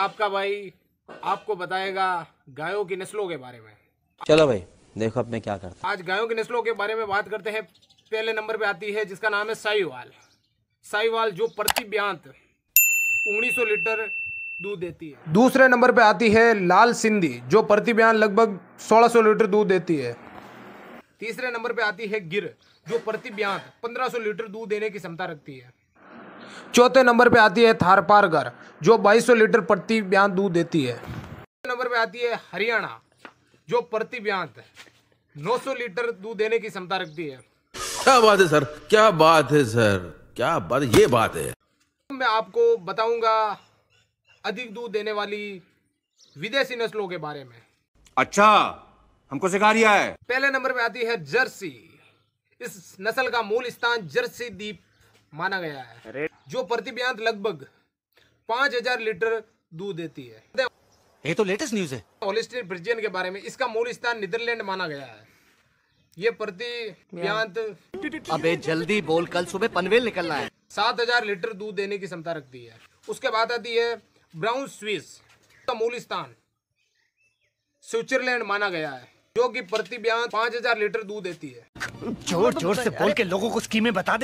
आपका भाई आपको बताएगा गायों की नस्लों के बारे में चलो भाई देखो अब मैं क्या करता आज गायों की नस्लों के बारे में बात करते हैं पहले नंबर पे आती है जिसका नाम है साईवाल साईवाल जो प्रति ब्यांत उन्नीस लीटर दूध देती है दूसरे नंबर पे आती है लाल सिंधी जो प्रति ब्यांत लगभग सोलह लीटर दूध देती है तीसरे नंबर पे आती है गिर जो प्रति ब्यांत पंद्रह लीटर दूध देने की क्षमता रखती है चौथे नंबर पे आती है थारपारगर जो 2200 लीटर प्रति ब्यांत दूध देती है नंबर पे आती है हरियाणा जो प्रति ब्यांत 900 लीटर दूध देने की क्षमता रखती है क्या बात है सर क्या बात है सर क्या बात ये बात है मैं आपको बताऊंगा अधिक दूध देने वाली विदेशी नस्लों के बारे में अच्छा हमको सिखा रिया है पहले नंबर पे आती है जर्सी इस नस्ल का मूल स्थान जर्सी द्वीप माना गया है जो प्रतिब्यांत लगभग पांच हजार लीटर दूध देती है ये तो लेटेस्ट न्यूज है होलिस्टीन ब्रिजियन के बारे में इसका मूल स्थान नीदरलैंड माना गया है ये प्रतिब्यांत अबे जल्दी बोल कल सुबह पनवेल निकलना है सात हजार लीटर दूध देने की क्षमता रखती है उसके बाद आती है ब्राउन स्विस का मूल स्थान स्विट्जरलैंड माना गया है जो कि प्रति ब्याह पांच हजार लीटर दूध देती है जोर जोर से बोल के लोगों को स्कीमें बता दे